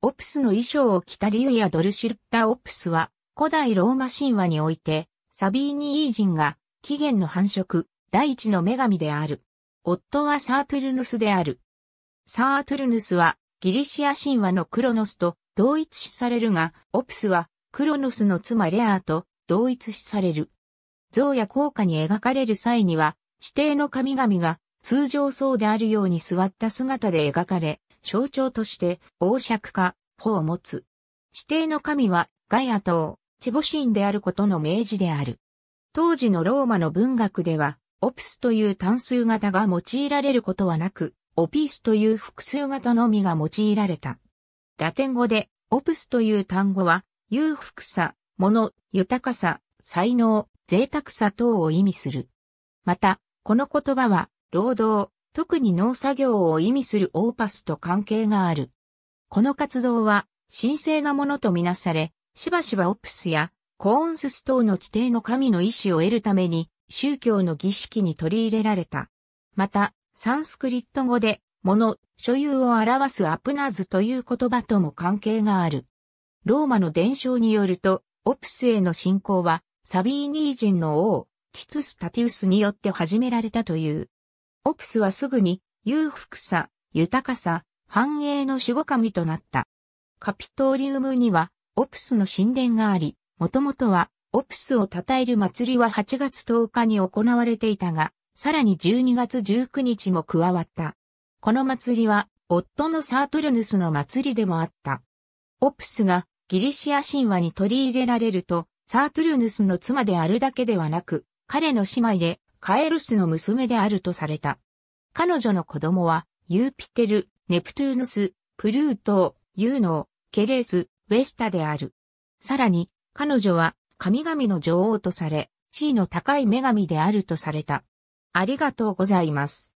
オプスの衣装を着たリュイア・ドルシルッタ・オプスは、古代ローマ神話において、サビーニイー人が、起源の繁殖、第一の女神である。夫はサートゥルヌスである。サートゥルヌスは、ギリシア神話のクロノスと同一視されるが、オプスは、クロノスの妻レアーと同一視される。像や効果に描かれる際には、指定の神々が通常そうであるように座った姿で描かれ、象徴として、王爵か、法を持つ。指定の神は、ガイア島、チボシンであることの明示である。当時のローマの文学では、オプスという単数型が用いられることはなく、オピースという複数型のみが用いられた。ラテン語で、オプスという単語は、裕福さ、物、豊かさ、才能、贅沢さ等を意味する。また、この言葉は、労働、特に農作業を意味するオーパスと関係がある。この活動は神聖なものとみなされ、しばしばオプスやコーンスス等の規定の神の意志を得るために宗教の儀式に取り入れられた。また、サンスクリット語で、物、所有を表すアプナズという言葉とも関係がある。ローマの伝承によると、オプスへの信仰は、サビーニー人の王、ティトゥス・タティウスによって始められたという。オプスはすぐに裕福さ、豊かさ、繁栄の守護神となった。カピトーリウムにはオプスの神殿があり、もともとはオプスを称える祭りは8月10日に行われていたが、さらに12月19日も加わった。この祭りは夫のサートルヌスの祭りでもあった。オプスがギリシア神話に取り入れられると、サートルヌスの妻であるだけではなく、彼の姉妹でカエルスの娘であるとされた。彼女の子供は、ユーピテル、ネプトゥーヌス、プルートー、ユーノー、ケレース、ウェスタである。さらに、彼女は、神々の女王とされ、地位の高い女神であるとされた。ありがとうございます。